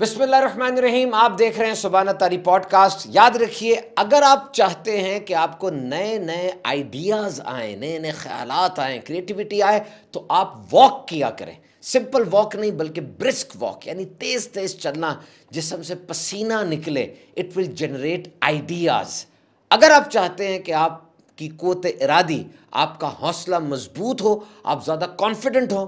बिस्मिल्लाम आप देख रहे हैं सुबाना तारी पॉडकास्ट याद रखिए अगर आप चाहते हैं कि आपको नए नए आइडियाज़ आए नए नए ख्याल आए क्रिएटिविटी आए तो आप वॉक किया करें सिंपल वॉक नहीं बल्कि ब्रिस्क वॉक यानी तेज़ तेज़ चलना जिसम से पसीना निकले इट विल जनरेट आइडियाज़ अगर आप चाहते हैं कि आपकी कोत इरादी आपका हौसला मजबूत हो आप ज़्यादा कॉन्फिडेंट हो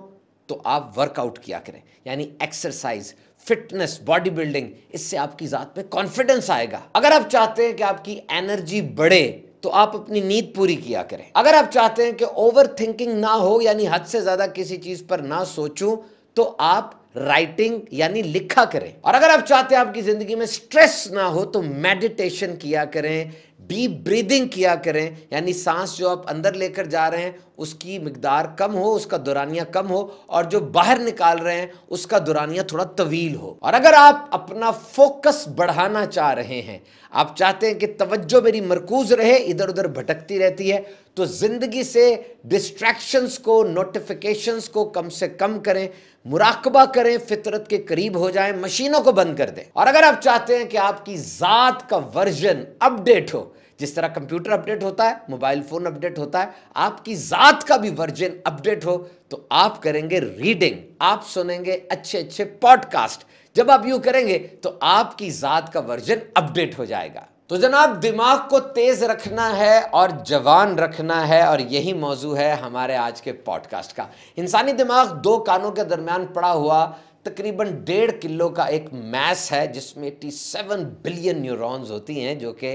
तो आप वर्कआउट किया करें यानी एक्सरसाइज फिटनेस बॉडी बिल्डिंग इससे आपकी ज़ात पे कॉन्फिडेंस आएगा अगर आप चाहते हैं कि आपकी एनर्जी बढ़े तो आप अपनी नींद पूरी किया करें अगर आप चाहते हैं कि ओवर थिंकिंग ना हो यानी हद से ज़्यादा किसी चीज़ पर ना सोचूं तो आप राइटिंग यानी लिखा करें और अगर आप चाहते हैं आपकी ज़िंदगी में स्ट्रेस ना हो तो मेडिटेशन किया करें डीप ब्रीदिंग किया करें यानी सांस जो आप अंदर लेकर जा रहे हैं उसकी मकदार कम हो उसका दुरानिया कम हो और जो बाहर निकाल रहे हैं उसका दुरानिया थोड़ा तवील हो और अगर आप अपना फोकस बढ़ाना चाह रहे हैं आप चाहते हैं कि तवज्जो मेरी मरकूज रहे इधर उधर भटकती रहती है तो ज़िंदगी से डिस्ट्रैक्शंस को नोटिफिकेशंस को कम से कम करें मुराकबा करें फितरत के करीब हो जाएं मशीनों को बंद कर दें और अगर आप चाहते हैं कि आपकी ज़ात का वर्जन अपडेट हो जिस तरह कंप्यूटर अपडेट होता है मोबाइल फ़ोन अपडेट होता है आपकी ज़ात का भी वर्जन अपडेट हो तो आप करेंगे रीडिंग आप सुनेंगे अच्छे अच्छे पॉडकास्ट जब आप यू करेंगे तो आपकी ज़ात का वर्जन अपडेट हो जाएगा तो जनाब दिमाग को तेज रखना है और जवान रखना है और यही मौजू है हमारे आज के पॉडकास्ट का इंसानी दिमाग दो कानों के दरमियान पड़ा हुआ तकरीबन डेढ़ किलो का एक मैस है जिसमें 87 बिलियन न्यूरॉन्स होती हैं जो कि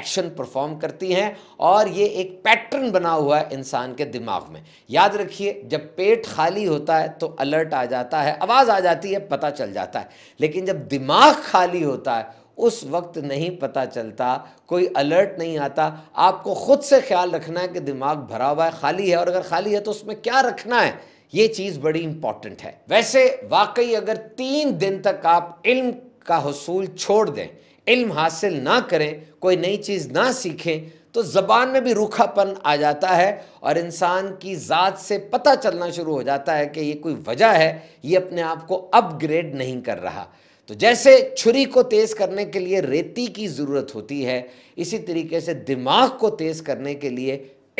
एक्शन परफॉर्म करती हैं और ये एक पैटर्न बना हुआ है इंसान के दिमाग में याद रखिए जब पेट खाली होता है तो अलर्ट आ जाता है आवाज़ आ जाती है पता चल जाता है लेकिन जब दिमाग खाली होता है उस वक्त नहीं पता चलता कोई अलर्ट नहीं आता आपको ख़ुद से ख्याल रखना है कि दिमाग भरा हुआ है खाली है और अगर खाली है तो उसमें क्या रखना है ये चीज़ बड़ी इंपॉर्टेंट है वैसे वाकई अगर तीन दिन तक आप इल्म का हसूल छोड़ दें इल्म हासिल ना करें कोई नई चीज़ ना सीखें तो ज़बान में भी रूखापन आ जाता है और इंसान की ज़ात से पता चलना शुरू हो जाता है कि ये कोई वजह है ये अपने आप को अपग्रेड नहीं कर रहा तो जैसे छुरी को तेज़ करने के लिए रेती की ज़रूरत होती है इसी तरीके से दिमाग को तेज़ करने के लिए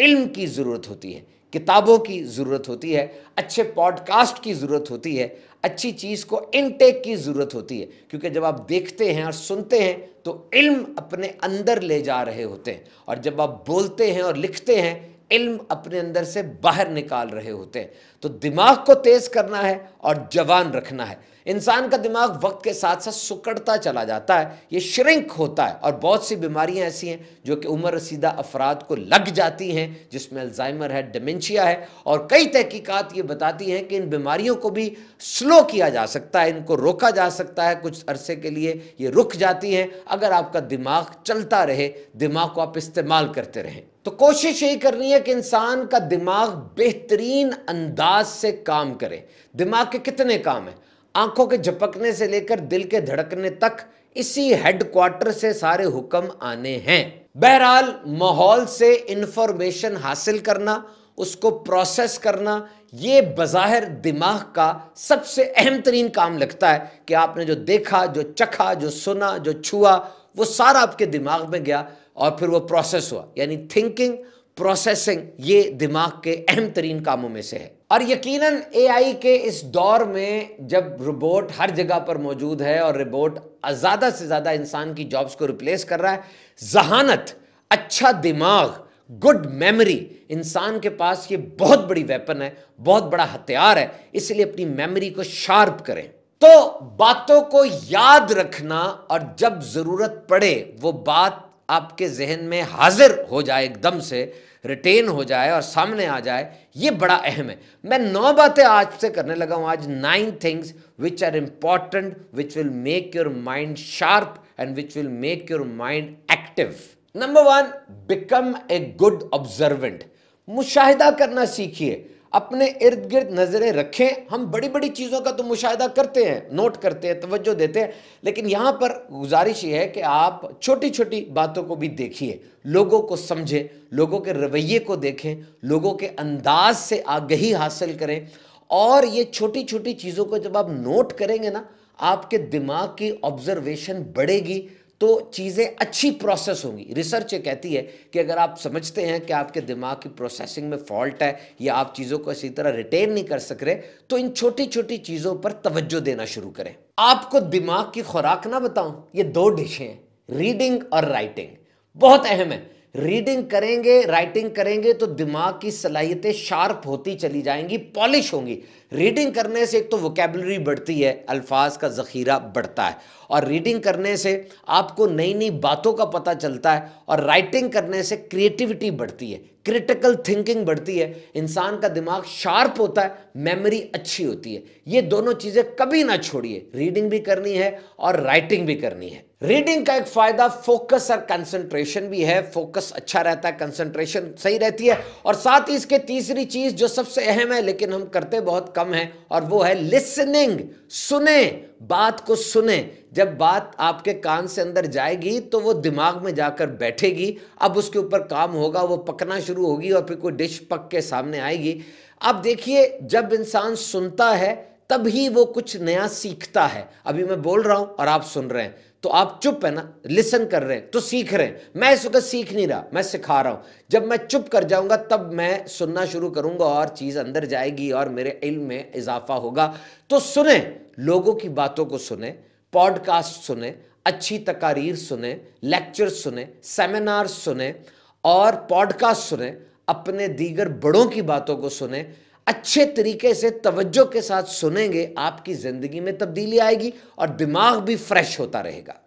इल्म की ज़रूरत होती है किताबों की ज़रूरत होती है अच्छे पॉडकास्ट की ज़रूरत होती है अच्छी चीज़ को इनटेक की ज़रूरत होती है क्योंकि जब आप देखते हैं और सुनते हैं तो इल्म अपने अंदर ले जा रहे होते हैं और जब आप बोलते हैं और लिखते हैं इल्म अपने अंदर से बाहर निकाल रहे होते हैं तो दिमाग को तेज़ करना है और जवान रखना है इंसान का दिमाग वक्त के साथ साथ सुकड़ता चला जाता है ये श्रिंक होता है और बहुत सी बीमारियां ऐसी हैं जो कि उम्र रसीदा अफराद को लग जाती हैं जिसमें अल्जाइमर है डिमेंशिया है और कई तहकीकात ये बताती हैं कि इन बीमारियों को भी स्लो किया जा सकता है इनको रोका जा सकता है कुछ अरसे के लिए ये रुक जाती हैं अगर आपका दिमाग चलता रहे दिमाग को आप इस्तेमाल करते रहें तो कोशिश यही करनी है कि इंसान का दिमाग बेहतरीन अंदाज से काम करे दिमाग आपके कितने काम हैं आंखों के झपकने से लेकर दिल के धड़कने तक इसी हेडक्वार्टर से सारे हुक्म आने हैं बहरहाल माहौल से इंफॉर्मेशन हासिल करना उसको प्रोसेस करना ये बाहिर दिमाग का सबसे अहम तरीन काम लगता है कि आपने जो देखा जो चखा जो सुना जो छुआ वो सारा आपके दिमाग में गया और फिर वो प्रोसेस हुआ यानी थिंकिंग प्रोसेसिंग ये दिमाग के अहम तरीन कामों में से है और यकीनन एआई के इस दौर में जब रोबोट हर जगह पर मौजूद है और रोबोट ज़्यादा से ज़्यादा इंसान की जॉब्स को रिप्लेस कर रहा है जहानत अच्छा दिमाग गुड मेमोरी इंसान के पास ये बहुत बड़ी वेपन है बहुत बड़ा हथियार है इसलिए अपनी मेमोरी को शार्प करें तो बातों को याद रखना और जब ज़रूरत पड़े वो बात आपके जहन में हाजिर हो जाए एकदम से रिटेन हो जाए और सामने आ जाए ये बड़ा अहम है मैं नौ बातें आज से करने लगा हूँ आज nine things which are important which will make your mind sharp and which will make your mind active number one become a good observant मुशाहिदा करना सीखिए अपने इर्द गिर्द नज़रें रखें हम बड़ी बड़ी चीज़ों का तो मुशाह करते हैं नोट करते हैं तवज्जो देते हैं लेकिन यहाँ पर गुजारिश ये है कि आप छोटी छोटी बातों को भी देखिए लोगों को समझें लोगों के रवैये को देखें लोगों के अंदाज से आगही हासिल करें और ये छोटी छोटी चीज़ों को जब आप नोट करेंगे ना आपके दिमाग की ऑब्जर्वेशन बढ़ेगी तो चीज़ें अच्छी प्रोसेस होंगी रिसर्च ये कहती है कि अगर आप समझते हैं कि आपके दिमाग की प्रोसेसिंग में फॉल्ट है या आप चीज़ों को इसी तरह रिटेन नहीं कर सक रहे तो इन छोटी छोटी चीज़ों पर तवज्जो देना शुरू करें आपको दिमाग की खुराक ना बताऊं ये दो डिशें हैं रीडिंग और राइटिंग बहुत अहम है रीडिंग करेंगे राइटिंग करेंगे तो दिमाग की सलाहियतें शार्प होती चली जाएंगी पॉलिश होंगी रीडिंग करने से एक तो वोकेबलरी बढ़ती है अल्फाज का ज़ख़ीरा बढ़ता है और रीडिंग करने से आपको नई नई बातों का पता चलता है और राइटिंग करने से क्रिएटिविटी बढ़ती है क्रिटिकल थिंकिंग बढ़ती है इंसान का दिमाग शार्प होता है मेमोरी अच्छी होती है ये दोनों चीज़ें कभी ना छोड़िए रीडिंग भी करनी है और राइटिंग भी करनी है रीडिंग का एक फायदा फोकस और कंसंट्रेशन भी है फोकस अच्छा रहता है कंसंट्रेशन सही रहती है और साथ ही इसके तीसरी चीज जो सबसे अहम है लेकिन हम करते बहुत कम है और वो है लिसनिंग सुने बात को सुने जब बात आपके कान से अंदर जाएगी तो वो दिमाग में जाकर बैठेगी अब उसके ऊपर काम होगा वो पकना शुरू होगी और फिर कोई डिश पक के सामने आएगी अब देखिए जब इंसान सुनता है तब ही वो कुछ नया सीखता है अभी मैं बोल रहा हूं और आप सुन रहे हैं तो आप चुप है ना लिसन कर रहे हैं तो सीख रहे हैं मैं इस वक्त सीख नहीं रहा मैं सिखा रहा हूं जब मैं चुप कर जाऊंगा तब मैं सुनना शुरू करूंगा और चीज अंदर जाएगी और मेरे इल्म में इजाफा होगा तो सुने लोगों की बातों को सुने पॉडकास्ट सुने अच्छी तकारीर सुने लेक्चर सुने सेमिनार सुने और पॉडकास्ट सुने अपने दीगर बड़ों की बातों को सुने अच्छे तरीके से तवज्जो के साथ सुनेंगे आपकी ज़िंदगी में तब्दीली आएगी और दिमाग भी फ्रेश होता रहेगा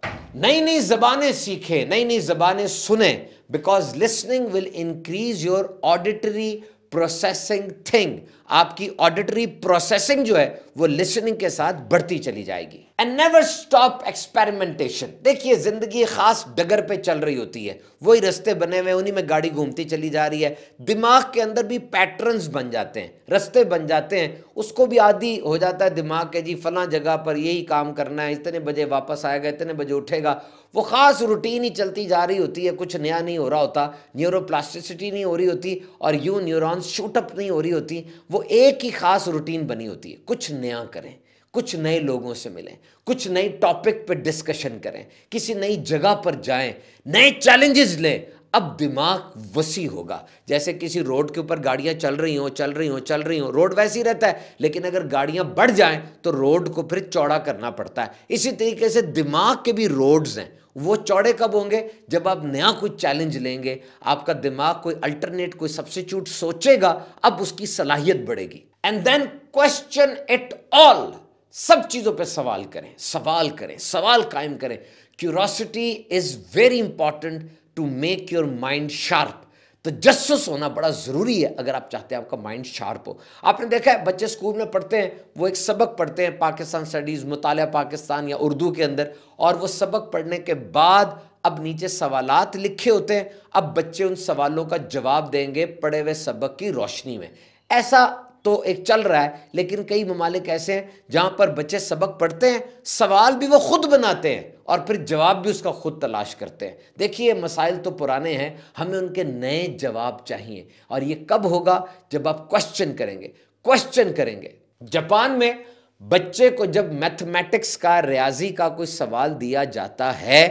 नई नई ज़बानें सीखें नई नई ज़बानें सुने because listening will increase your auditory processing thing आपकी ऑडिटरी प्रोसेसिंग जो है वो लिसनिंग के साथ बढ़ती चली जाएगी एंड नेवर स्टॉप एक्सपेरिमेंटेशन देखिए ज़िंदगी ख़ास डगर पे चल रही होती है वही रस्ते बने हुए उन्हीं में गाड़ी घूमती चली जा रही है दिमाग के अंदर भी पैटर्न्स बन जाते हैं रस्ते बन जाते हैं उसको भी आदि हो जाता है दिमाग के जी फला जगह पर यही काम करना है इतने बजे वापस आएगा इतने बजे उठेगा वो ख़ास रूटीन ही चलती जा रही होती है कुछ नया नहीं हो रहा होता न्यूरोप्लास्टिसिटी नहीं हो रही होती और यू न्यूरॉन्स शूटअप नहीं हो रही होती वो एक ही ख़ास रूटीन बनी होती है कुछ नया करें कुछ नए लोगों से मिलें कुछ नए टॉपिक पर डिस्कशन करें किसी नई जगह पर जाएं नए चैलेंजेस लें अब दिमाग वसी होगा जैसे किसी रोड के ऊपर गाड़ियां चल रही हों चल रही हों चल रही हों रोड वैसी रहता है लेकिन अगर गाड़ियां बढ़ जाएं तो रोड को फिर चौड़ा करना पड़ता है इसी तरीके से दिमाग के भी रोड्स हैं वो चौड़े कब होंगे जब आप नया कोई चैलेंज लेंगे आपका दिमाग कोई अल्टरनेट कोई सब्सिट्यूट सोचेगा अब उसकी सलाहियत बढ़ेगी and then question it all सब चीज़ों पे सवाल करें सवाल करें सवाल कायम करें curiosity is very important to make your mind sharp तो जस्सस होना बड़ा ज़रूरी है अगर आप चाहते हैं आपका माइंड शार्प हो आपने देखा है बच्चे स्कूल में पढ़ते हैं वो एक सबक पढ़ते हैं पाकिस्तान स्टडीज़ मुताल पाकिस्तान या उर्दू के अंदर और वो सबक पढ़ने के बाद अब नीचे सवालात लिखे होते हैं अब बच्चे उन सवालों का जवाब देंगे पढ़े हुए सबक की रोशनी में ऐसा तो एक चल रहा है लेकिन कई ममालिक ऐसे हैं जहाँ पर बच्चे सबक पढ़ते हैं सवाल भी वो खुद बनाते हैं और फिर जवाब भी उसका खुद तलाश करते हैं देखिए मसाइल तो पुराने हैं हमें उनके नए जवाब चाहिए और ये कब होगा जब आप क्वेश्चन करेंगे क्वेश्चन करेंगे जापान में बच्चे को जब मैथमेटिक्स का रियाजी का कोई सवाल दिया जाता है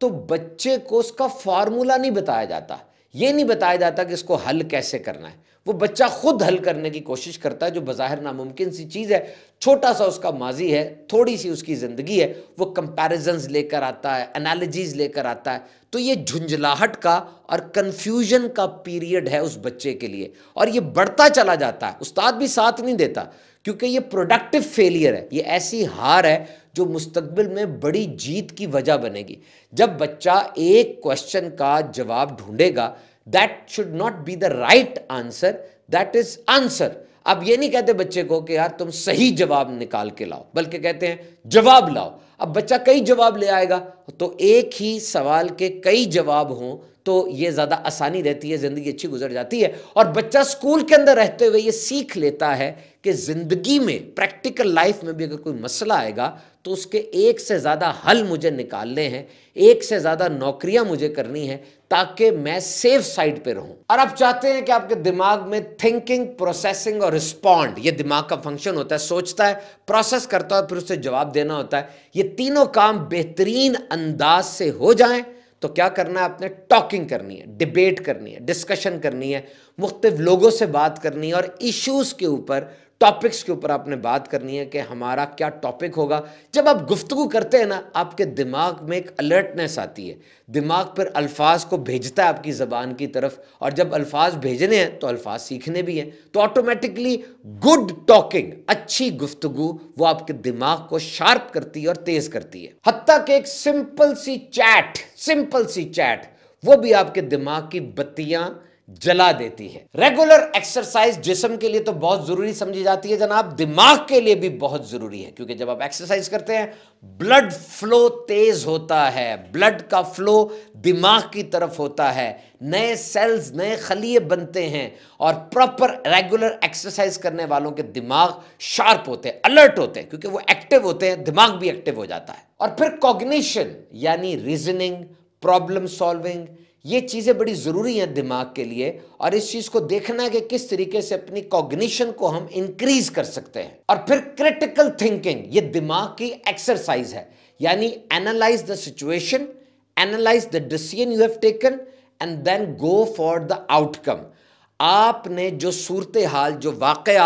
तो बच्चे को उसका फार्मूला नहीं बताया जाता ये नहीं बताया जाता कि इसको हल कैसे करना है वो बच्चा खुद हल करने की कोशिश करता है जो बाहर नामुमकिन सी चीज़ है छोटा सा उसका माजी है थोड़ी सी उसकी ज़िंदगी है वो कंपैरिजंस लेकर आता है एनालिजीज लेकर आता है तो ये झुंझलाहट का और कन्फ्यूजन का पीरियड है उस बच्चे के लिए और ये बढ़ता चला जाता है उस्ताद भी साथ नहीं देता क्योंकि ये प्रोडक्टिव फेलियर है ये ऐसी हार है जो मुस्तबिल में बड़ी जीत की वजह बनेगी जब बच्चा एक क्वेश्चन का जवाब ढूंढेगा that should not be the right answer that is answer अब ये नहीं कहते बच्चे को कि यार तुम सही जवाब निकाल के लाओ बल्कि कहते हैं जवाब लाओ अब बच्चा कई जवाब ले आएगा तो एक ही सवाल के कई जवाब हों तो ये ज़्यादा आसानी रहती है ज़िंदगी अच्छी गुजर जाती है और बच्चा स्कूल के अंदर रहते हुए ये सीख लेता है कि ज़िंदगी में प्रैक्टिकल लाइफ में भी अगर कोई मसला आएगा तो उसके एक से ज़्यादा हल मुझे निकालने हैं एक से ज़्यादा नौकरियां मुझे करनी है ताकि मैं सेफ साइड पे रहूं और आप चाहते हैं कि आपके दिमाग में थिंकिंग प्रोसेसिंग और रिस्पॉन्ड ये दिमाग का फंक्शन होता है सोचता है प्रोसेस करता है और फिर उससे जवाब देना होता है ये तीनों काम बेहतरीन अंदाज से हो जाएं तो क्या करना है आपने टॉकिंग करनी है डिबेट करनी है डिस्कशन करनी है मुख्तफ लोगों से बात करनी है और इश्यूज़ के ऊपर टॉपिक्स के ऊपर आपने बात करनी है कि हमारा क्या टॉपिक होगा जब आप गुफ्तु करते हैं ना आपके दिमाग में एक अलर्टनेस आती है दिमाग पर अल्फाज को भेजता है आपकी ज़बान की तरफ और जब अल्फाज भेजने हैं तो अल्फाज सीखने भी हैं तो ऑटोमेटिकली गुड टॉकिंग अच्छी गुफ्तु वो आपके दिमाग को शार्प करती है और तेज़ करती है हती कि एक सिंपल सी चैट सिंपल सी चैट वो भी आपके दिमाग की बत्तियाँ जला देती है रेगुलर एक्सरसाइज जिसम के लिए तो बहुत जरूरी समझी जाती है जनाब दिमाग के लिए भी बहुत जरूरी है क्योंकि जब आप एक्सरसाइज करते हैं ब्लड फ्लो तेज होता है ब्लड का फ्लो दिमाग की तरफ होता है नए सेल्स नए खलिए बनते हैं और प्रॉपर रेगुलर एक्सरसाइज करने वालों के दिमाग शार्प होते हैं अलर्ट होते हैं क्योंकि वो एक्टिव होते हैं दिमाग भी एक्टिव हो जाता है और फिर कॉग्निशन यानी रीजनिंग प्रॉब्लम सॉल्विंग ये चीज़ें बड़ी ज़रूरी हैं दिमाग के लिए और इस चीज़ को देखना है कि किस तरीके से अपनी कॉग्निशन को हम इंक्रीज कर सकते हैं और फिर क्रिटिकल थिंकिंग ये दिमाग की एक्सरसाइज है यानी analyse the situation analyse the decision you have taken and then go for the outcome आपने जो सूरत हाल जो वाकया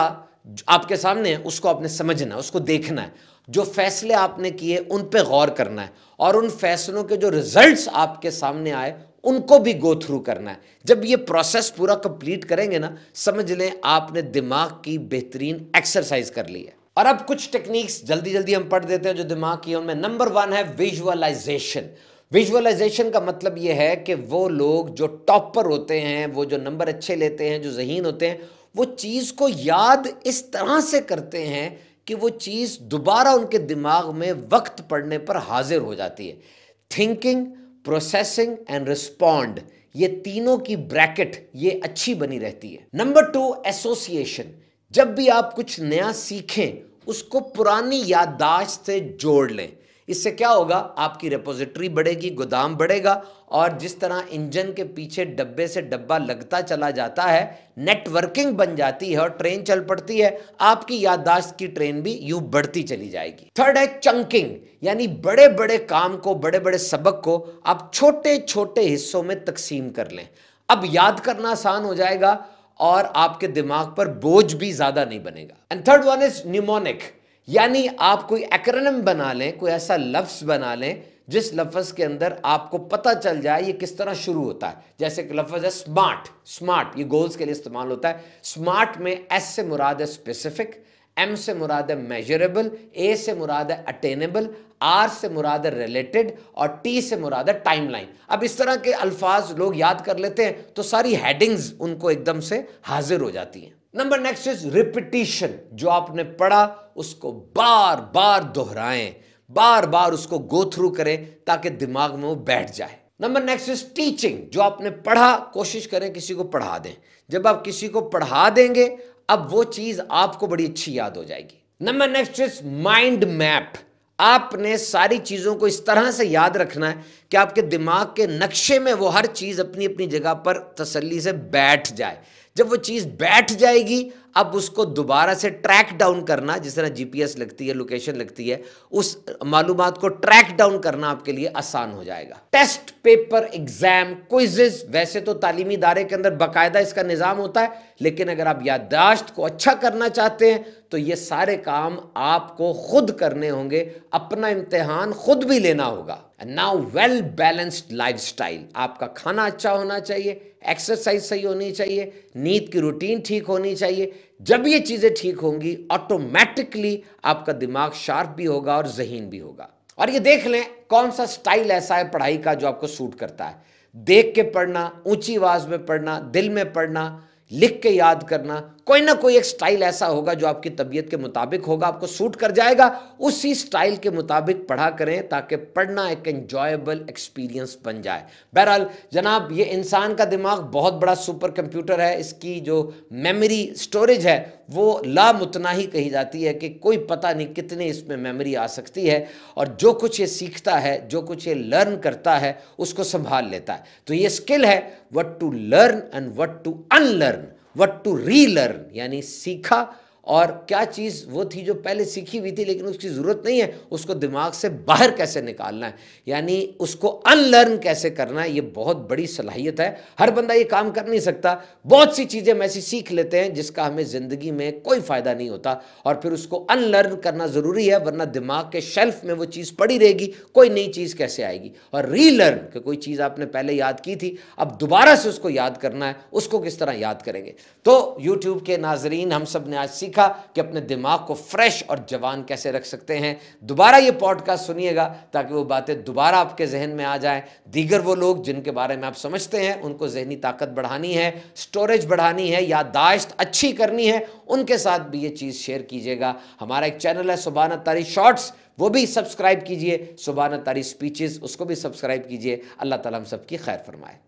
आपके सामने है उसको आपने समझना है उसको देखना है जो फैसले आपने किए उन पे गौर करना है और उन फैसलों के जो रिजल्ट्स आपके सामने आए उनको भी गो थ्रू करना है जब ये प्रोसेस पूरा कंप्लीट करेंगे ना समझ लें आपने दिमाग की बेहतरीन एक्सरसाइज कर ली है और अब कुछ टेक्निक्स जल्दी जल्दी हम पढ़ देते हैं जो दिमाग की उनमें नंबर वन है विजुअलाइजेशन विजुअलाइजेशन का मतलब यह है कि वो लोग जो टॉपर होते हैं वो जो नंबर अच्छे लेते हैं जो जहीन होते हैं वो चीज़ को याद इस तरह से करते हैं कि वो चीज़ दोबारा उनके दिमाग में वक्त पड़ने पर हाजिर हो जाती है थिंकिंग प्रोसेसिंग एंड रिस्पॉन्ड ये तीनों की ब्रैकेट ये अच्छी बनी रहती है नंबर टू एसोसिएशन जब भी आप कुछ नया सीखें उसको पुरानी याददाश्त से जोड़ लें इससे क्या होगा आपकी रिपोजिटरी बढ़ेगी गोदाम बढ़ेगा और जिस तरह इंजन के पीछे डब्बे से डब्बा लगता चला जाता है नेटवर्किंग बन जाती है और ट्रेन चल पड़ती है आपकी याददाश्त की ट्रेन भी यूं बढ़ती चली जाएगी थर्ड है चंकिंग यानी बड़े बड़े काम को बड़े बड़े सबक को आप छोटे छोटे हिस्सों में तकसीम कर लें अब याद करना आसान हो जाएगा और आपके दिमाग पर बोझ भी ज्यादा नहीं बनेगा and third one is mnemonic यानी आप कोई एक्रनम बना लें कोई ऐसा लफ्ज़ बना लें जिस लफ्ज़ के अंदर आपको पता चल जाए ये किस तरह शुरू होता है जैसे एक लफ्ज़ है स्मार्ट स्मार्ट ये गोल्स के लिए इस्तेमाल होता है स्मार्ट में एस से मुराद है स्पेसिफिक एम से मुराद है मेजरेबल ए से मुराद है अटेनेबल आर से मुराद है रिलेटेड और टी से मुराद है टाइमलाइन अब इस तरह के अल्फाज लोग याद कर लेते हैं तो सारी हेडिंग्स उनको एकदम से हाजिर हो जाती हैं नंबर नेक्स्ट इज रिपीटिशन जो आपने पढ़ा उसको बार बार दोहराएं बार बार उसको गो थ्रू करें ताकि दिमाग में वो बैठ जाए नंबर नेक्स्ट इज टीचिंग जो आपने पढ़ा कोशिश करें किसी को पढ़ा दें जब आप किसी को पढ़ा देंगे अब वो चीज़ आपको बड़ी अच्छी याद हो जाएगी number next is mind map आपने सारी चीज़ों को इस तरह से याद रखना है कि आपके दिमाग के नक्शे में वो हर चीज़ अपनी अपनी जगह पर तसल्ली से बैठ जाए जब वो चीज़ बैठ जाएगी अब उसको दोबारा से ट्रैक डाउन करना जिस तरह जीपीएस लगती है लोकेशन लगती है उस मालूम को ट्रैक डाउन करना आपके लिए आसान हो जाएगा टेस्ट पेपर एग्जाम क्विजेज वैसे तो तालीमी इदारे के अंदर बाकायदा इसका निज़ाम होता है लेकिन अगर आप याददाश्त को अच्छा करना चाहते हैं तो ये सारे काम आपको खुद करने होंगे अपना इम्तहान खुद भी लेना होगा नाउ वेल बैलेंस्ड लाइफस्टाइल आपका खाना अच्छा होना चाहिए एक्सरसाइज सही होनी चाहिए नींद की रूटीन ठीक होनी चाहिए जब ये चीज़ें ठीक होंगी ऑटोमेटिकली आपका दिमाग शार्प भी होगा और जहीन भी होगा और ये देख लें कौन सा स्टाइल ऐसा है पढ़ाई का जो आपको सूट करता है देख के पढ़ना ऊंची आवाज में पढ़ना दिल में पढ़ना लिख के याद करना कोई ना कोई एक स्टाइल ऐसा होगा जो आपकी तबीयत के मुताबिक होगा आपको सूट कर जाएगा उसी स्टाइल के मुताबिक पढ़ा करें ताकि पढ़ना एक एंजॉयबल एक्सपीरियंस बन जाए बहरहाल जनाब ये इंसान का दिमाग बहुत बड़ा सुपर कंप्यूटर है इसकी जो मेमोरी स्टोरेज है वो ही कही जाती है कि कोई पता नहीं कितने इसमें मेमोरी आ सकती है और जो कुछ ये सीखता है जो कुछ ये लर्न करता है उसको संभाल लेता है तो ये स्किल है what to learn and what to unlearn what to relearn यानी सीखा और क्या चीज़ वो थी जो पहले सीखी हुई थी लेकिन उसकी ज़रूरत नहीं है उसको दिमाग से बाहर कैसे निकालना है यानी उसको अनलर्न कैसे करना है ये बहुत बड़ी सलाहियत है हर बंदा ये काम कर नहीं सकता बहुत सी चीज़ें हम ऐसी सीख लेते हैं जिसका हमें ज़िंदगी में कोई फ़ायदा नहीं होता और फिर उसको अनलर्न करना ज़रूरी है वरना दिमाग के शेल्फ में वो चीज़ पड़ी रहेगी कोई नई चीज़ कैसे आएगी और रीलर्न कोई चीज़ आपने पहले याद की थी अब दोबारा से उसको याद करना है उसको किस तरह याद करेंगे तो यूट्यूब के नाजरीन हम सब ने आज सीख सीखा कि अपने दिमाग को फ्रेश और जवान कैसे रख सकते हैं दोबारा ये पॉडकास्ट सुनिएगा ताकि वो बातें दोबारा आपके जहन में आ जाएं दीगर वो लोग जिनके बारे में आप समझते हैं उनको जहनी ताकत बढ़ानी है स्टोरेज बढ़ानी है यादाश्त अच्छी करनी है उनके साथ भी ये चीज़ शेयर कीजिएगा हमारा एक चैनल है सुबह तारी शॉर्ट्स वो भी सब्सक्राइब कीजिए सुबहाना तारी स्पीचेस उसको भी सब्सक्राइब कीजिए अल्लाह ताला हम सबकी खैर फरमाए